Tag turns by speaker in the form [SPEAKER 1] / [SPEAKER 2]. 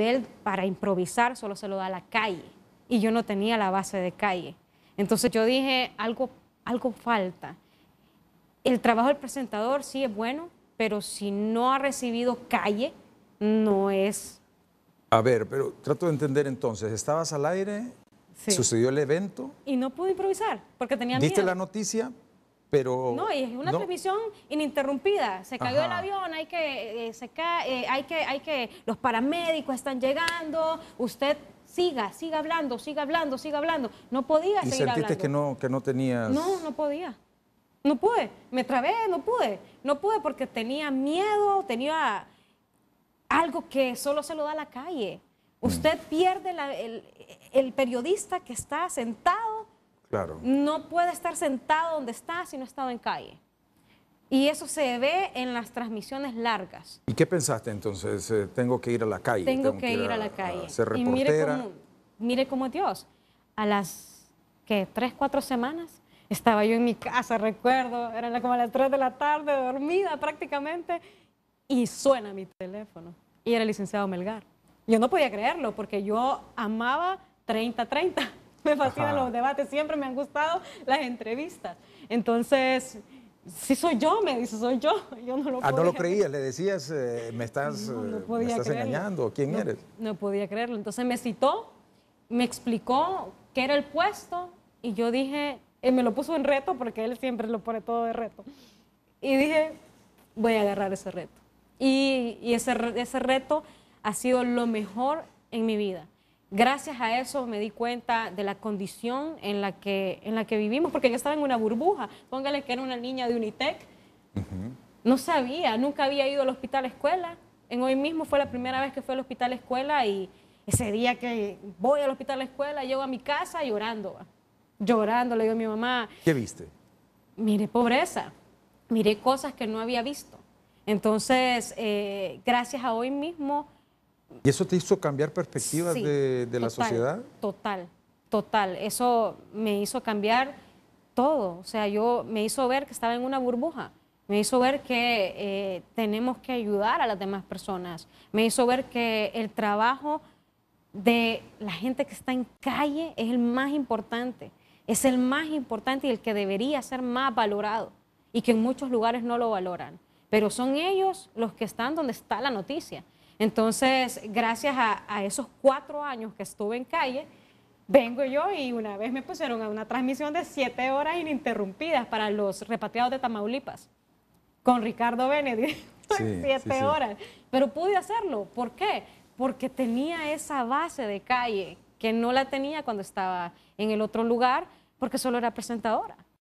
[SPEAKER 1] Él para improvisar solo se lo da la calle y yo no tenía la base de calle. Entonces yo dije, algo, algo falta. El trabajo del presentador sí es bueno, pero si no ha recibido calle, no es... A ver, pero trato de entender entonces, ¿estabas al aire? ¿Sucedió el evento? Y no pude improvisar, porque tenía miedo. la noticia? No, y es una transmisión ininterrumpida. Se cayó el avión, hay que, eh, se cae, eh, hay que, hay que, los paramédicos están llegando, usted siga, siga hablando, siga hablando, siga hablando. No podía seguir sentiste que no, que no tenías...? No, no podía. No pude, me trabé, no pude. No pude porque tenía miedo, tenía algo que solo se lo da a la calle. Mm. Usted pierde el periodista que está sentado no puede estar sentado donde está si no ha estado en calle. Y eso se ve en las transmisiones largas. ¿Y qué pensaste entonces? Eh, tengo que ir a la calle. Tengo, que, ir, a, la calle. Y mire como Dios, a las que tres, cuatro semanas estaba yo en mi casa, recuerdo, eran como a las 3 de la tarde, dormida prácticamente, y suena mi teléfono. Y era el licenciado Melgar. Yo no podía creerlo porque yo amaba 30-30 me fascinan los debates, siempre me han gustado las entrevistas. Entonces, si soy yo, me dice, soy yo. Yo no lo Ah, no lo creías, le decías, eh, me estás, eh, engañando, ¿quién eres? No podía creerlo. Entonces me citó, me explicó qué era el puesto y yo dije, él eh, me lo puso en reto porque él siempre lo pone todo de reto. Y dije, voy a agarrar ese reto. Y, ese, ese reto ha sido lo mejor en mi vida gracias a eso me di cuenta de la condición en la que, vivimos, porque yo estaba en una burbuja. Póngale que era una niña de Unitec. No sabía, nunca había ido al hospital a escuela. En hoy mismo fue la primera vez que fui al hospital a escuela y ese día que voy al hospital a escuela, llego a mi casa llorando. Llorando, le digo a mi mamá. ¿Qué viste? Miré pobreza, miré cosas que no había visto. Entonces, eh, gracias a hoy mismo ¿Y eso te hizo cambiar perspectivas de, la sociedad? Total, total. Eso me hizo cambiar todo. O sea, yo me hizo ver que estaba en una burbuja. Me hizo ver que eh, tenemos que ayudar a las demás personas. Me hizo ver que el trabajo de la gente que está en calle es el más importante. Es el más importante y el que debería ser más valorado. Y que en muchos lugares no lo valoran. Pero son ellos los que están donde está la noticia. Entonces, gracias a, esos cuatro años que estuve en calle, vengo yo y una vez me pusieron a una transmisión de siete horas ininterrumpidas para los repatriados de Tamaulipas con Ricardo Benedict. siete horas. Pero pude hacerlo. ¿Por qué? Porque tenía esa base de calle que no la tenía cuando estaba en el otro lugar, porque solo era presentadora.